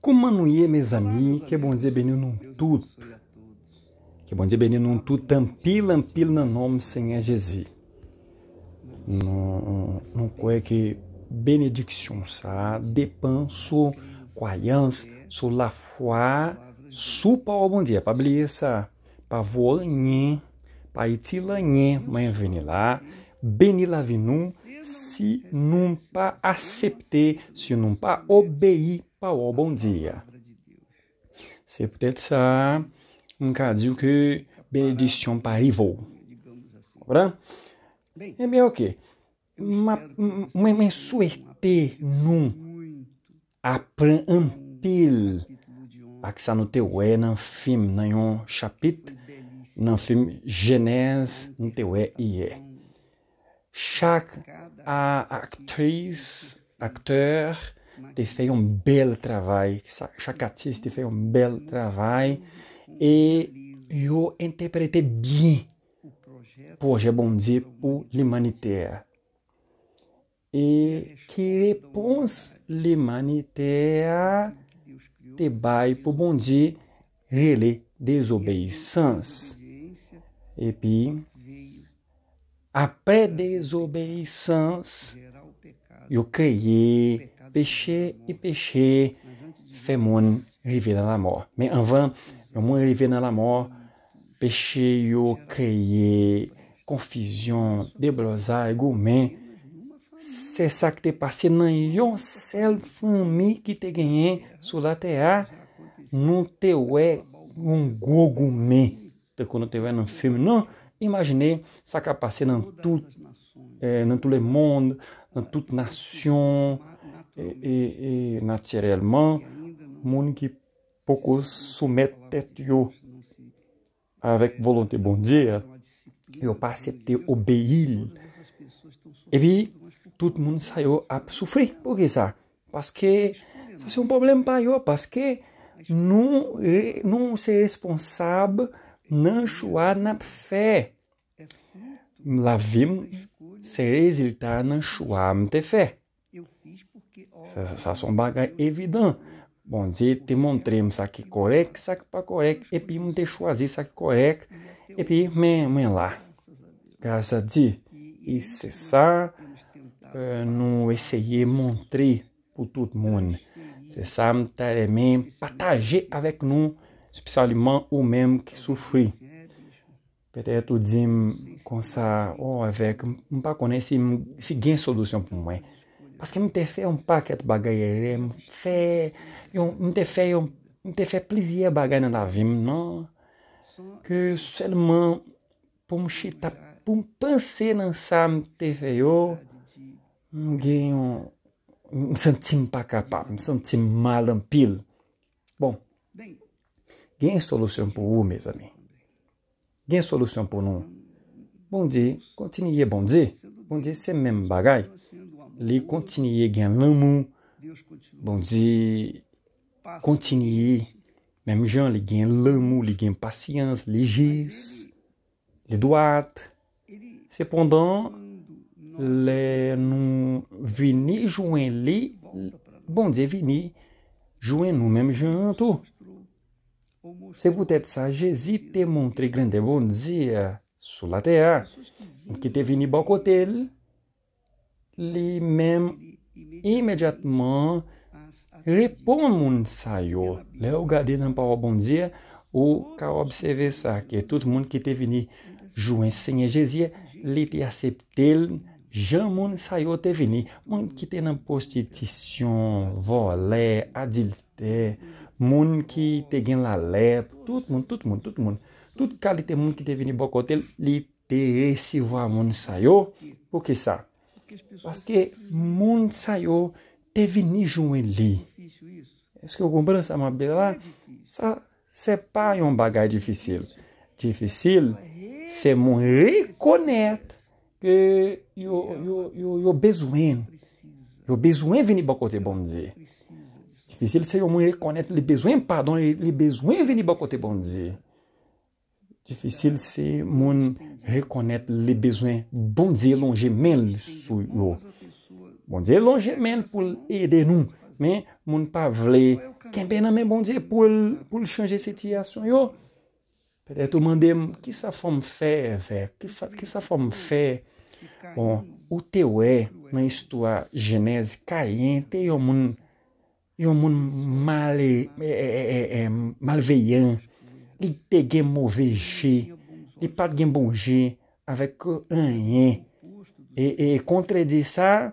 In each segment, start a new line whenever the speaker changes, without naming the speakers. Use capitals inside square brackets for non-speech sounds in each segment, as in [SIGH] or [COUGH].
Kumanuye mesami, que é bom dia benino num tudo, Que é bom dia benino num tudo, tampil ampil na nome sem Jesus, No no que benediction sa depanso croyance sur la foi supa o bom dia pa pabliesa pavolnhe paitilanye manhã benila benilavinum se si não pa accepter, se si não pa obéir Pa ou, bon dia. Se pwetet sa, mkadiw ke benedisyon pari vou. Ora, mwen men sou ete nou apren anpil ak sa nou tewe nan film nan yon chapit, nan film jenèz nou tewe iye. Chak a aktris, aktèr, Né? te fez um bel trabalho, chaque te fez um bel trabalho e eu interpretei bem o projeto é Bom Dia pour l'Humanitaire. E que réponse é l'Humanitaire te vai pour Bom Dia relais e Et a après désobéissance, eu criei péché et péché fait mon arriver dans la mort. Mais avant, mon arriver dans la mort, péché yo créé confusion, déblosage, gourmet. C'est ça qui t'est passé dans une seule famille qui t'a gagné sur la terre. Não te é um gogume, quando te é num filme, não imaginei essa capacidade em tout, é, eh, tout le monde, em toute nation, então, e, e naturellement, mungi pouco sometetio. Avec volonté bom dia, eu acceptei obéir. E vi, todo mundo saiu a sofrer. Por que isso? Porque isso é, é um problema para eu, porque não, é é, não ser responsável não chorar na fé. Lá vimos se resultar na chorar na fé. Sa son bagay evidan, bon di te montrem sa ki korek, sa ki pa korek, epi mwen te chwazi sa ki korek, epi mwen la. Kasa di, i se sa, e, nou eseye montre pou tout moun. Se sa, mwen tare men pataje avek nou, se psalman ou men mwen ki soufri. Pe te eto di mwen konsa, ou oh, avek, mwen pa konen si gen solusyon pou mwen. Aske mte fe yon paket bagay yere, mte fe, mte fe plizye bagay nan avim, non? Ke selman pou mche ta, pou mpan se nan sa mte fe yo, mgen yon, msan tim pakapa, msan tim malampil. Bon, gen solusyon pou ou, me zami? Gen solusyon pou nou? Bom dia, Bom dia, se menm bagay. Li continue gen Bom dia, continue. Même jan li gen lanmou, li gen pasyans, li jis, li doat. Sepondan, le nou vini jwen li, dia vini jwen nou menm jan tou. Se pou tèt sa, jesi te montre grande Bom dia. Sous la terre, mwen ki te vini bakotel, bon li men imedjatman repon moun sayo. Le ou gade nan pa wabondia ou ka obseve sa ke tout moun ki te vini jouen senye jeziye, li te aseptel jan moun sayo te vini. Moun ki te nan postitisyon, vole, adilte, moun ki te gen la lep, tout moun, tout moun, tout moun. Tout kalite moun ki te vini bokote li pe resivwa moun sayo. Ou ki sa? Paske moun sayo te vini joun li. Eske yo koumbran sa moun belay? Sa se pa yon bagay difisil. Difisil se moun rekonet ke yo bezwen. Yo bezwen vini bokote bonzi. Difisil se moun rekonet li bezwen padon li bezwen vini bokote bonzi. Difisil se moun rekonet li bezwen bondze longe men sou yo. Bondze longe men pou ede nou. Men, moun pa vle, kembe nan men bondze pou chanje seti asyon yo? Petè tou mande, ki sa fom fe, vek? Ki sa fom fe? Bon, ou te we, nan istwa jenese kayen, te yo moun e, e, e, malveyan. li pegué mauvais G, li pas de bon G, avec rien. Et, et contredire ça,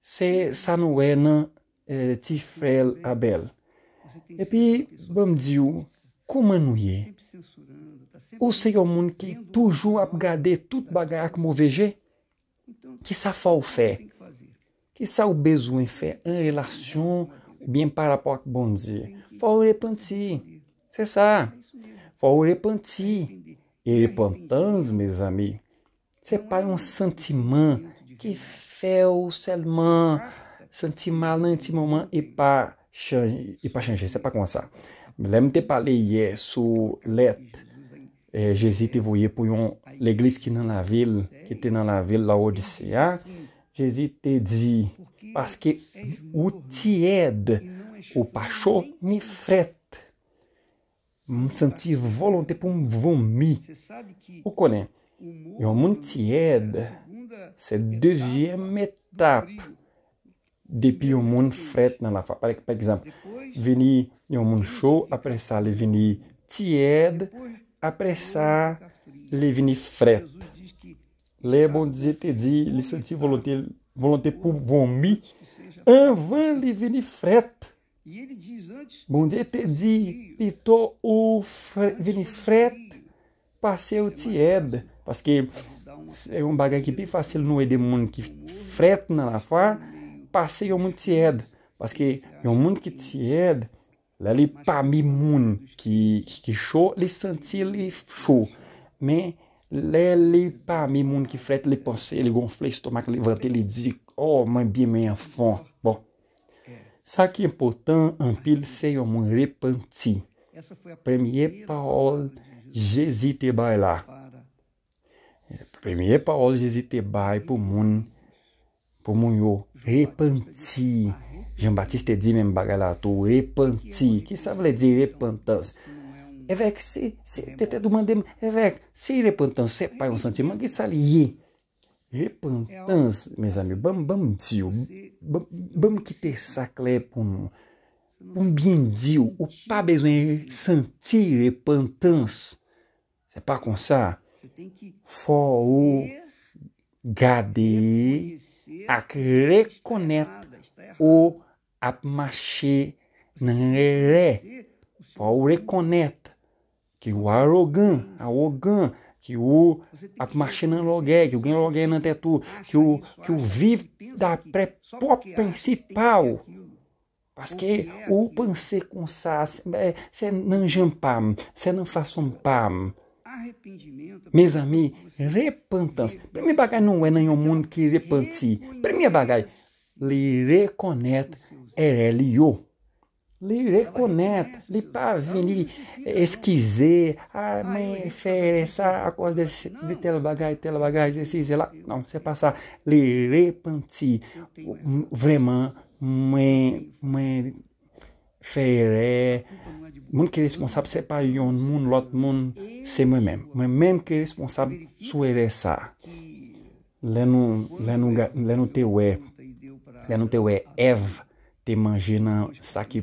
c'est ça nous est non e, ti frère Abel. Et puis, bon Dieu, comment nous y Ou c'est un monde qui toujours a tudo toute bagarre avec mauvais G? Qui ça Que faire? Qui ça a besoin faire en relation ou bien par rapport à bon Dieu? Faut repentir cessar. É For repanti, é e repantans, amis. C'est pas um sentiment. que é. fel seulement. santimã lantimã e pa change, e pa change, c'est pas comme ça. Me lembro de parler hier sur lettre, eh, Jésus te voyé pour l'église qui est dans la ville, qui était dans la ville, la Odissea. Assim, Jésus te dit, parce que o tiède, o pachot, ni frette um m'm sentir volonté pour um vomir. o connaissez Il y a un monde qui aide. C'est la deuxième étape. Depuis un monde fret dans la Par exemple, venir il y a un monde chaud, après ça, il venir tiède, après ça, tá il venir fret. Les bons dizer te dit, il sentir volonté, volonté pour vomir avant de venir fret. bon de te di pi to ou vini fret pa se yo ti ed paske e yon bagay ki pi fasil nou e de moun ki fret nan la fa pa se yo moun ti ed paske yo moun ki ti ed le li pa mi moun ki chou, li santi li chou men le li pa mi moun ki fret li pose li gon fle stoma ki levante li di, oh man bi men yon fon que important un pile c'est au moins repenti. Premier parole, j'hésite by lá. Premier parole, j'hésite by pour moun, pour moun yo, repenti. Jean-Baptiste ah, dit même bagay la tou, repenti. Que ça veut dire repentance? Évêque, se c'est, t'étais demandé, évêque, se repentance, se pas un sentiment, que ça lié? repentance, é mes amis, bam bam tio, bam, bam que ter saclé pour nous. Um bien Dieu, ou pas besoin sentir repentance. C'est pas comme ça. Faut ou garder, ak é reconnaître é ou ap marcher nan ré. Faut reconnaître que o arrogant, arrogant, que o logue é, que o Genlogenantetu, é, é que o, que o vive da pré ah, principal. Parce que o pensé com sa se não jampam, se não façam pam. meus amigos repentance. Primeiro bagai não é nenhum mundo que repente Primeiro bagai li reconhece, é ele li rekonet, li pa vini eskize a ah, mwen fere sa akos de tel bagay, tel bagay, zese zela nan se pa sa, li repanti vreman mwen mwen fere mwen ki responsab se pa yon mwen lot mwen se mwen men mwen men ki responsab sou ere sa le nou le nou te we le nou te we ev te manjina sa ki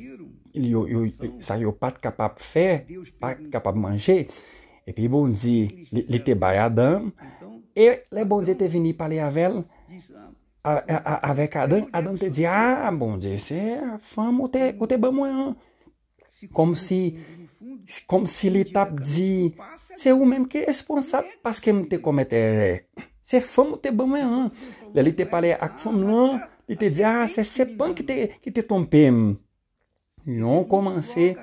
sa yo pat kapap fè, pat kapap manjè, epi bon zi, li te bay Adam, e le bon zi te vini pale avel, avek Adam, Adam te di, a ah, bon zi, se fam ou te ban mwen an, kom si, kom si li tap zi, se ou menm ki responsab, paske mte komete re, se fam ou te ban mwen an, le li te pale ak fam nan, li te di, a se sepan ki te tonpèm, yon komanse a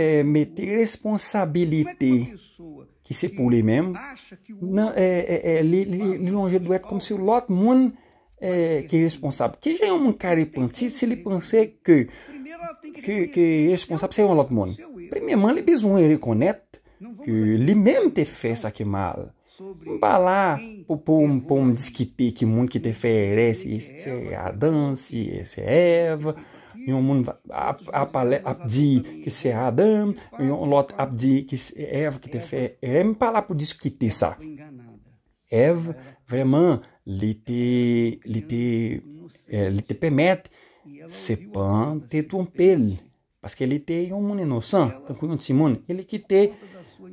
é, meter responsabilidade que se pou li menm, eh, é, é, é li, li, li lonje dwet kom se lot moun ki responsab. Ki é yon moun ka se li pense que que é responsab se yon lot moun. Premyeman, li bezwen rekonet que ele mesmo te fez sa mal. Mpa la pou m diskite que moun ki te fe re se Adam, se Eve, yon moun ap, ap, ap que ki se Adam, yon lot ap di que se Eve é te fe. E m pala pou diskute sa. Eve, vreman, lhe te, lhe te, é, li te pemet sepan te é trompel. Então, ele li te é mundo moun inosan, tankou yon ti moun. Ele ki te,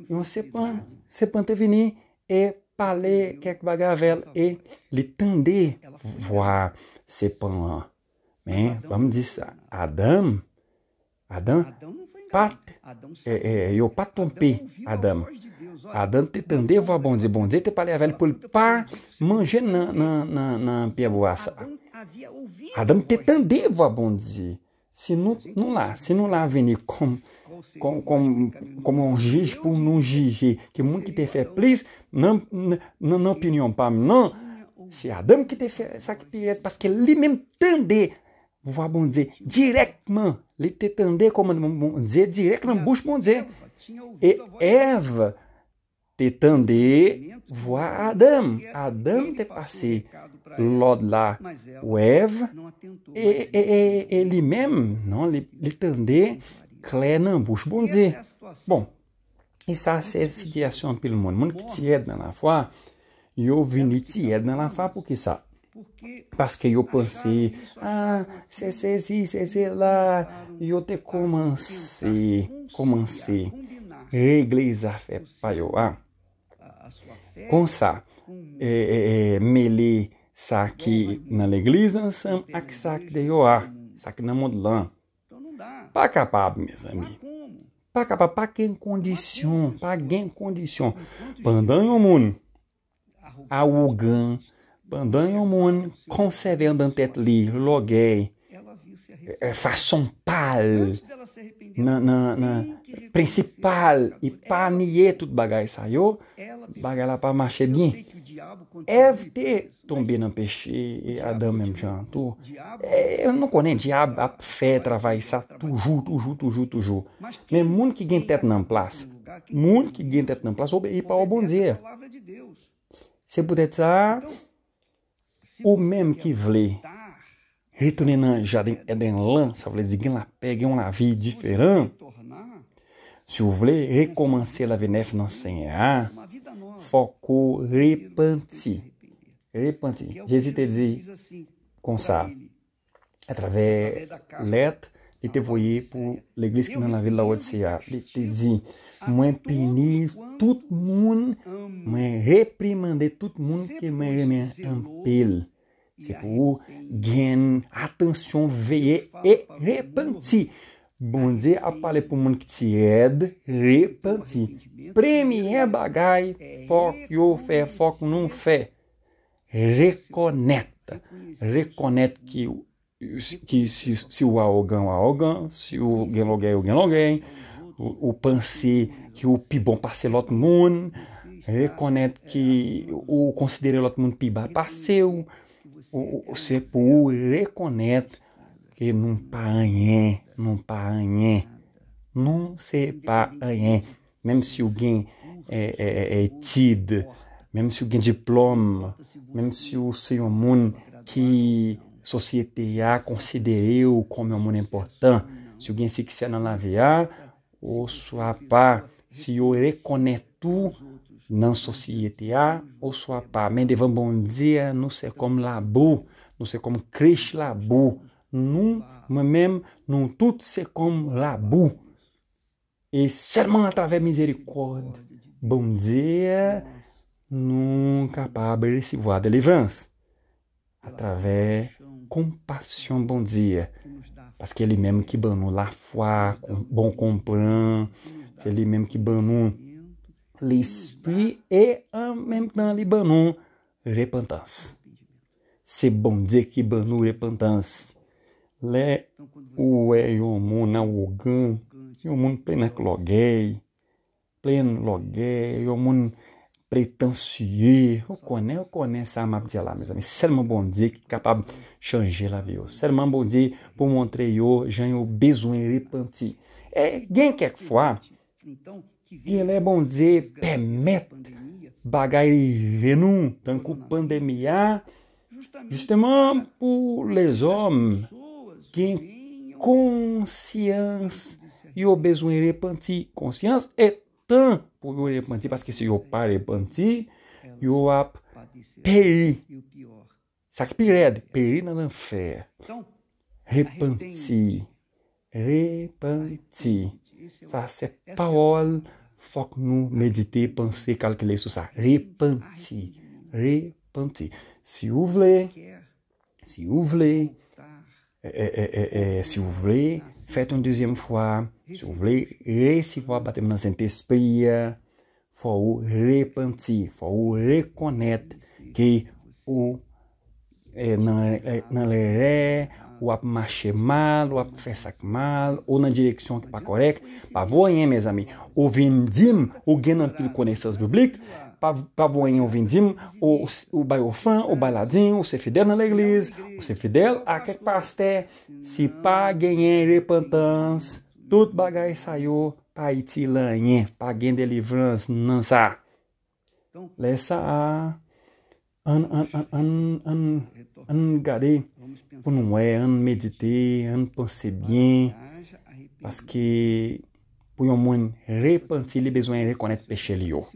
yon sepan, sepan te vini e pale é bagavel e lhe tende vwa sepan an. Né? Vamos dizer, assim, Adão, Adão, pat, é, é, eu patompe, Adão. Adão te tendeu a bom dizer, bom dizer, te palha velho por par, manje na, na, na, na piabuaça. Adão te tendeu a bom dizer. Se não, não lá, se não lá vem como como, como, como um giz por não gigir, que muito que te fez, please, não, não, não opinião para mim, não. Se Adão que te fez, sabe que é, porque ele me tender vamos dizer, directman, lhe tetande como dizer, directman bush dizer. E Eva tetande voa Adam, Adam te passe lod lá o Eva, e, e, ele mesmo, não, lhe tetande clenam bush bom é dizer. Bom, isso é a situação pelo mundo, mundo que te é na foi, e eu vim te é na foi porque sabe parce que eu pensei, ah, se ici, se lá, e eu te comecei, comecei, régler a fé para eu, ah, com sa é, é, é mêler ça aqui na l'église ensemble, ak ça que de eu, ah, ça que na monde lá, pas capable, meus amigos. Pas capable, pas quem condição pas quem condition. Pendant o mundo, arrogante, mundo conservando conservandantetli loguei façonpal na, na, na principal e panie tudo bagai saiu bagai lá para marcher bem deve ter tombé na peixe Adam mesmo já tu eu não conheço diabo a fé travai sa tuju tuju tuju tuju mesmo muito que guentet na plaça muito que guentet na plaça ou e para o bom dia se puder estar o que qui voulait é já é de lã, sabe dire qu'il a pega um vida diferente. Se o voulez recommencer la vie não sem Seigneur, focou repente, Repenti. Jesus te diz com ça. Através letra e te voyait pour l'église não n'a la ville de la Odisseia. É assim ele te é diz Mãe punir todo mundo, mãe reprimander todo mundo que mãe me ampel. Se por gain, atenção, veia e repente, Bom dia, a palha para o mundo que te ed, repente, Prêmio bagai, foco ou fé, foco não fé. Reconecta, reconecta que o que se, o alguém alguém, se o alguém é alguém, o pensé que o pi bom para l'autre reconhece que o considérer l'autre mundo pi bas o seu, você pour que não pas não pas Não se pas mesmo se alguém é, é, é, é tido, mesmo se alguém diploma mesmo se o senhor mundo que sociedade a considerou como um mundo importante, se alguém se quiser na laviar, sua pá se eu reconecto na sociedade, o sua pá, me deva bom dia, não sei como labu, não sei como cresce labu, não, mesmo, não tudo sei como labu. E sermão através misericórdia, bom dia, nunca para receber a deliverança através travers compassion bom dia Parce que ele mesmo que banu la foi, bon comprar c'est lui mesmo que banu l'esprit et en même temps ele banou repentance. C'est bon Dieu qui banou repentance. é ué yomu na wogan, yomun plena logei, plen logei, o Plena prétentieux. o connaît, o connaît ça m'a dit là, mes amis. Seulement bon Dieu qui est capable de changer la vie. Oh. Seulement bon Dieu pour montrer yo, j'ai eu besoin eh, de repentir. Et, bien quelquefois, il est bon Dieu permettre bagay venou, tankou pandemia, justement pour les hommes qui conscience, yo besoin de repentir, conscience et Tan, pou yo repanti, paske se yo pa repanti, yo ap peri. Sa ki pi red, peri nan anfer. Repanti, repanti. Sa se pa ol fok nou medite, panse, kalkele su sa. Repanti, repanti. Si ou vle, si ou vle. Eh, eh, eh, si ou vle, fete un dezem fwa si ou vle, re si fwa batem nan zente espriya fwa ou repanti fwa ou rekonet ki ou nan le re ou ap mache mal, ou ap fesak mal ou nan direksyon ki pa korek pa voyen, mes ami ou vendim, ou genan pil konesans publik pa voen yo vindim, ou bayofan, ou bayladin, ou se fidel nan la igliz, ou se fidel a kekpaste, si pa genyen repantans, tout bagay sayo, pa iti lanyen, pa gen delivrans nan sa. Le sa, an, an, an, an, an gade, an medite, an posebyen, paske, pou yon moun repantili, bezwen rekonet peche liyo.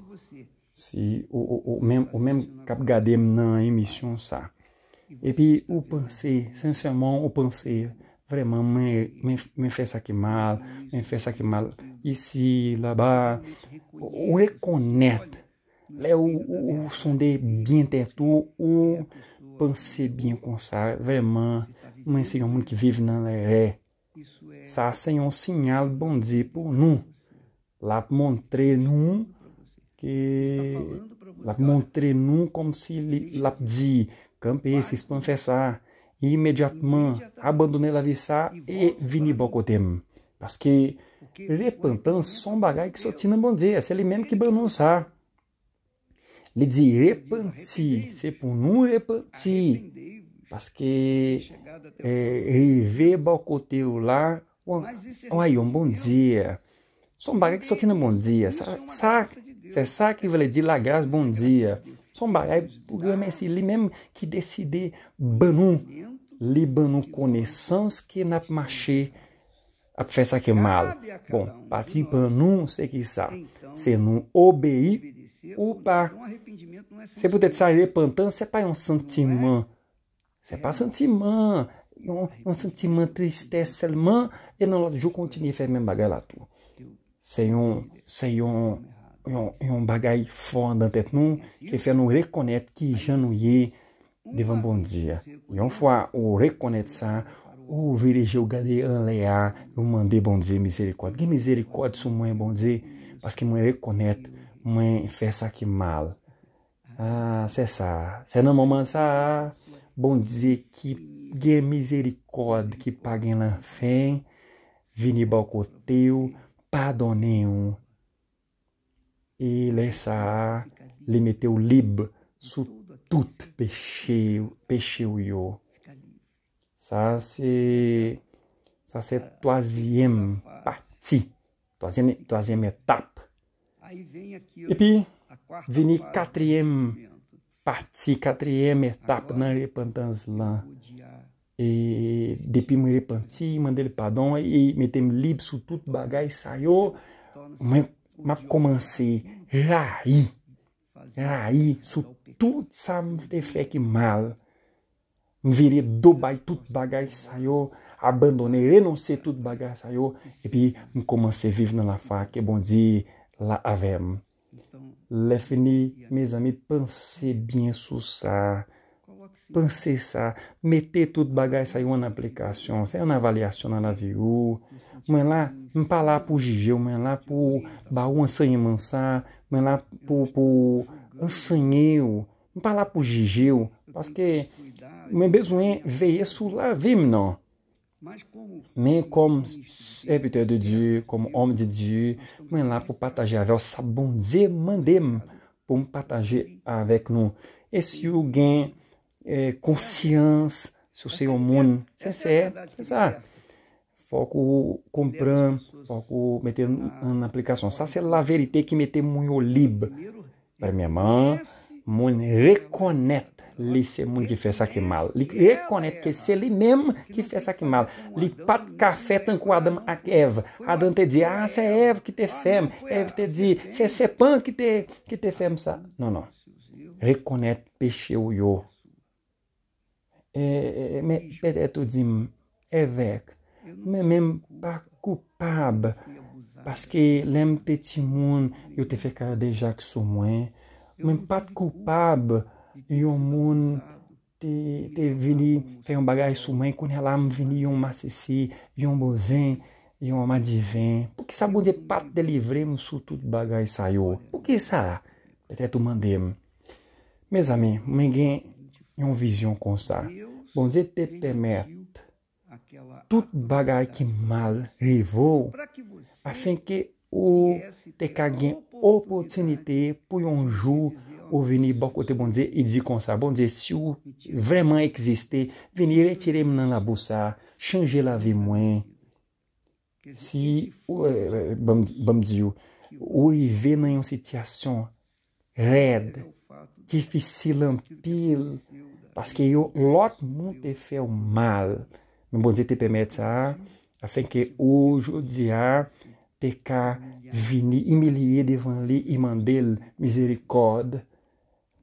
si, ou, ou, ou, ou menm kap gade m nan emisyon sa. Epi ou panse, sensyaman ou panse, vreman men fè sa ki mal, men fè sa ki mal, isi, la ba, ou rekonèt, le ou sonde bien tètou, ou panse bien kon sa, vreman, men se yon moun ki vive nan le re. Sa se yon sinyal bondi pou nou, la montre nou, que la montrer como se si l'a dit, camper, se spanfessar, immédiatement e la vie ça et venir bon Parce que repentance são bagay que só tinha bom dia, c'est ele mesmo que bagunçar. Ele diz repentir, se por não repentir, parce que é, rever balcoteu lá, olha um bom dia. São bagay que só tinha bom dia, sabe? C'est ça qui veut dire la grâce, bon Dieu. Son bagay pou remersi li menm ki deside ban nou, li connaissance nou n'a ki nap a ap fè sa ke mal. Bon, pati ban nou se ki sa. Se nou obéi ou pa. Se pou tèt sa repentan, se pa yon sentiman. Se pa sentiman. Yon, yon sentiman tristès selman, e l'autre lot jou kontinye fè men bagay la tou. Se yon, se yon, yon bagay fond an tet nou ke fè nou rekonet ki jan nou ye devan bondzia yon fwa ou rekonet sa ou vire ge ou gade an le a yon mande bondzie mizerikot gen mizerikot sou mwen bondzie paske mwen rekonet mwen fè sa ke mal a se sa se nan moman sa bondzie ki gen mizerikot ki pag en lan fè vini balko teo pa donen yon et laissa les au libre sous tout péché, péché ou yo. Ça, c'est, ça, c'est troisième partie, troisième, troisième étape. e puis, vini quatrième partie, quatrième étape dans la lá E depois mwen repanti, mandei del padon, e metem lib su tout bagay sayo, mwen Ma komanse ra i, ra i sou tout sa mou te feke mal. M viri do bay tout bagay sayo, abandone renonse tout bagay sayo, epi m komanse vive nan la fa ke bonzi la avem. Le fini, mes amit, panse bin sou sa... panse sa, mete tout bagay sa yon aplikasyon, fe an avalyasyon an aviyou, mwen la mwen pala pou jije, mwen la pou ba ou ansanye man sa, mwen la pou ansanye ou mwen pala pou jije ou paske mwen bezwen veye sou la vim non men kom evite de di, kom om de di mwen la pou pataje ave sa bon ze mandem pou m pataje avek nou e si yon gen é, consciência sur o hormones. Sincère, c'est ça. Foco comprar, foco meter ah. na aplicação. Ela ver e ter que meter muito libre. Para minha mãe, mon reconnaître li se muito ki fè sa mal. Li rekonèt ke se mesmo que ki fè sa mal. Li pat café fè tan kou Adam ak Ev. Adam te diz, ah, se é Eva que te fèm. Eva te diz, se sepan é que te, que te fèm sa. Não, non. Rekonèt peche ou yo. Eh, eh, mwen petetou di mwen evek, mwen mwen pat koupab paske lem te timoun yo te fekade jak sou mwen mwen pat koupab yo moun te vini feyon bagay sou mwen kounye lam vini yon masisi yon bozen, yon amadivin pou ki sa moun de pat delivre mwen sou tout bagay sayo pou ki sa, petetou mandem mwen zami, mwen gen yon vizyon kon sa. Bonze, te pemet tout bagay ki mal rivou, afen ke ou te kagen opotsenite pou yon jou ou veni bokote, bonze, yon vizyon kon sa. Bonze, si ou vreman ekziste, veni retirem nan la bousa, chanje la vi mwen, si ou, euh, euh, bamdzi bon, bon ou, ou yive nan yon sityasyon red, dificilăm parce porque eu lot multe fău mal. Mă bom dia te a fim que hoje o dia te cá vini imilie devant lhe și mandel miséricorde.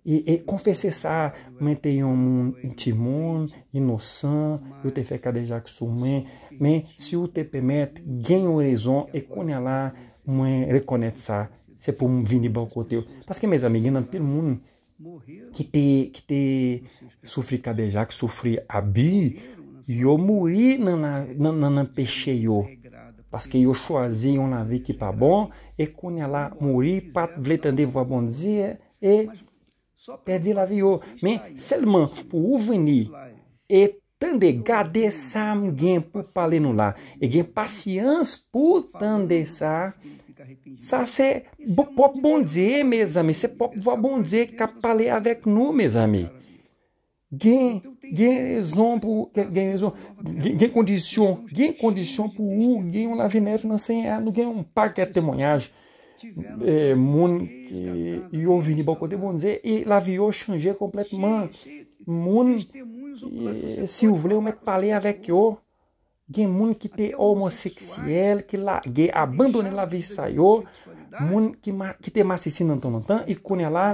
E, e confessar, ça, mwen te yon moun intimoun, inosan, yo te fe kadejak sou mwen, men se o te pemet gen yon rezon e konen la mwen rekonet sa se può um vini bom com o teu. Porque, é mesmo amigos, não tem mundo que te, que te sofre cadejar, que sofre abi, e eu morri na, na, na, peixeio. Porque eu choisinho na vi que tá bom, e quando ela morri, para vletande voa bom dia, e perdi la viu, Mas, seulement, o venir, e tande gadesam gen pour parler nous là, e gen paciência pour tande Sa se bo, é po é meus mes amis, se po vo bonze kap pale avek nou, mes amis. Gen, quem rezon pou, quem rezon, condição, quem kondisyon, gen kondisyon pou ou, gen yon lavine finansen, gen yon paket temoyaj. É, moun ki yon vini bokote bonze, e la vi yo chanje kompletman. Moun, e, si ou vle ou met pale avek yo, gen moun que te homossexual que la ge abandone la vi sa yo, que ki, ma, ki hum, te masisi nan ton nan tan, i kone la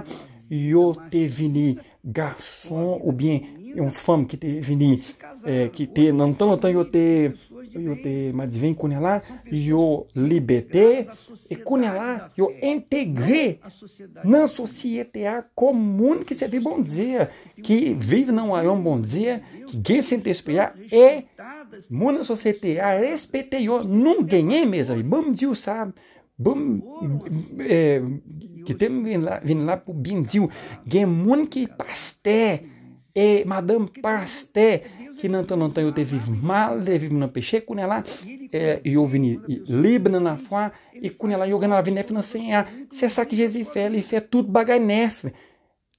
yo te vini garson ou bien yon é fam que te vini, eh, ki te nan tan nan tan yo te, yo te madivin, kone la yo libetè, e kone lá eu integre nan sosyete a comum que se vive bom dia que vive é um bom dia que quem se ya, e Bună societate a respectat-o, nu ganhei mesmo, Bom ziu sabe băm, e, chitem vin la, vin la pu bin ziu, gemun ki paste, e madame é Pasté é que não é não eu te vive mal, te vive no peixe, com ela eu vim libra na fã, e com ela né, eu ganhava nef na senha, se essa que Jesus fez, ele fez tudo bagai nef,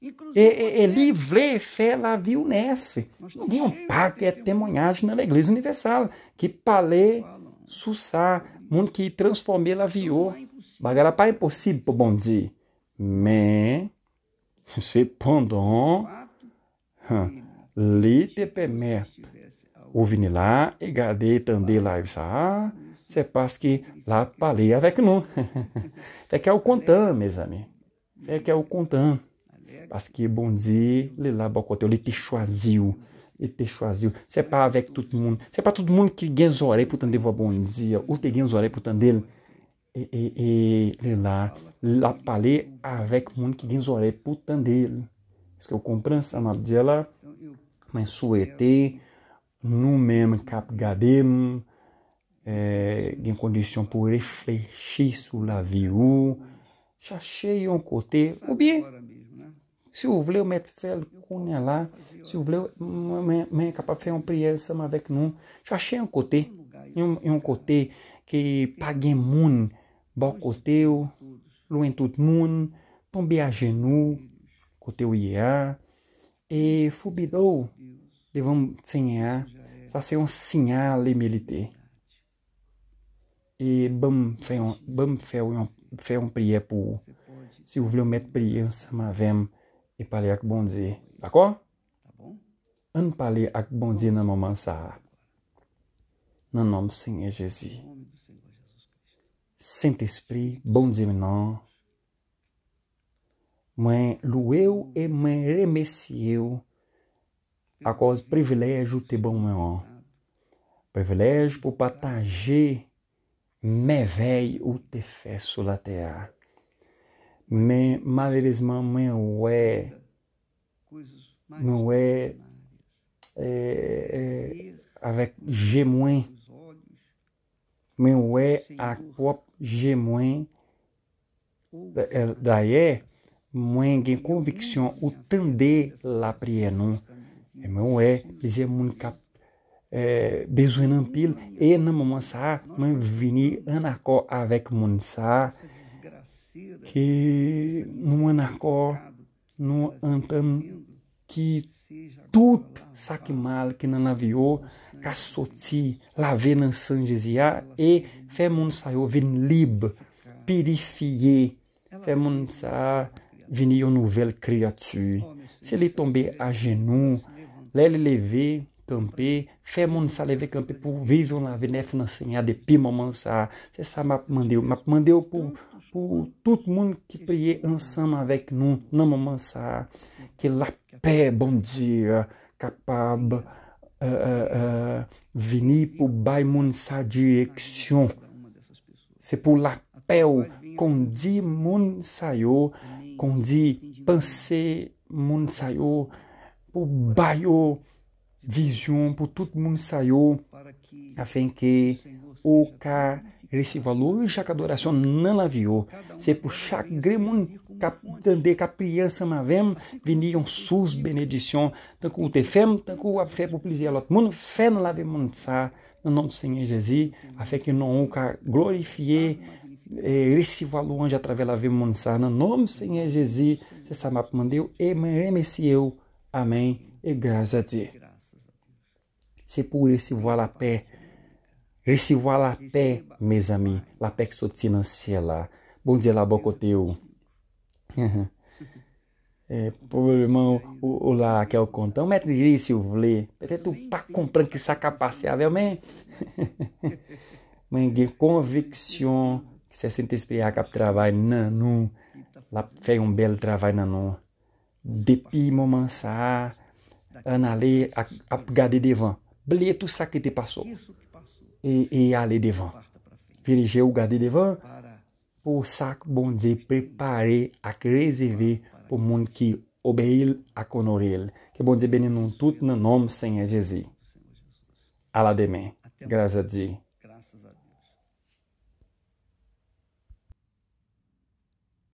e, é, é livre fé la vilnef. Ninguém pacto é testemunhagem na Igreja Universal. Que palê, sussá, mundo que transformei la viu. Bagara pai impossível, bom dia. se cependant, li te permettre. Ouvir lá e gade também ah, lá ça. C'est passa que lá palei que não. É que é o contam, mes amigos. É que é o contam. Baske bonzi le la bakote. Le te chwazil. Le te chwazil. Se pa avek tout moun. Se pa tout moun ki gen zore pou tande vo bonzi. Ou te gen zore pou tande. E, e, e le la. La pale avek moun ki gen zore pou tande. Eske yo kompran san ap di ala. Men sou ete. Nou men kap gade. E, gen kondisyon pou reflechi sou la vi ou. Chache yon kote. Ou biye. Si ou vle ou met fèl kounen la, si ou vle ou men kapap fè yon priye sa ma vek nou, chwa chen yon kote, yon kote ki pagyen moun bo kote ou, lwen tout moun, ton be ajen nou, kote ou ye a, e fubidou devon senye a, sa senyon senye a le milite. E bam fè yon priye pou si ou vle ou met priye sa ma vek nou, E pali ak bondye. D'akor? Tá an pali ak bondye nan maman sa. Nan nom Senye Jezi. Sent Esprit, bondye menan. Mwen louwe ou e mwen remesye ou a cause privilégio te bom an. Privilégio por patager merveille ou te fé sur la terre. Mais malheureusement, mais ouais, não é, é, é avec moins, mais ouais, à quoi j'ai moins, daí eh, eh, moins gain conviction ou tendez la prière non, mais ouais, eh, les mon cap é, besoin en pile et non moment ça, mais vini en accord avec mon ça. Ki nou an akor, nou an tan ki tout sa ki mal ki nan avyo, ka soti lave nan san jeziya, e fe moun sa yo vin lib, pirifiye, fe moun sa vin yo nouvel kriyat su. Se li tombe a genou, le li leve, tombe, fe moun sa leve kampi pou vivyon lave nan san ya depi moun sa. Se sa map mande yo, map mande yo pou... Pour tout le monde qui priait ensemble avec nous, dans le moment ça, que la paix, bon Dieu, capable de euh, euh, euh, venir pour bailler sa direction. C'est pour la paix qu'on dit mon sayo, qu'on dit penser mon sayo, pour bailler vision, pour tout le monde sayo, afin que aucun recebeu luncha adoração não aviou. Se puxar gremon captande capriança mavem, viniam sus benedição, tanco o tefem, tanco a fé publizia lot mundo fé não lave monsa, no nome do Senhor Jesus, a fé que não nunca glorifier, eh, receba luncha através da lave monsa, no nome do Senhor Jesus, se sama mandeu, e eu, amém, e graças a Deus. Se por esse voar a pé, Recevoir la paix, mes amis. La paix qui sortit dans le ciel bom Bon Dieu [LAUGHS] eh, là, bon côté. É, provavelmente o, lá que é o contão, mestre Iri Silvlê, até tu pá comprando que saca passeável, amém? Mangue convicção que se sente espiar que trabalho nanu, lá fez um belo trabalho nanu. Depi moment ça, analê a, a gade devant, blé tout ça que te passou et, et aller devant. Diriger ou garder devant pour ça bon Dieu préparer et réserver pour monde qui obéit à honorer. Que bon Dieu bénisse nous tous dans le nom Seigneur Jésus. À la demain. Graças a Deus.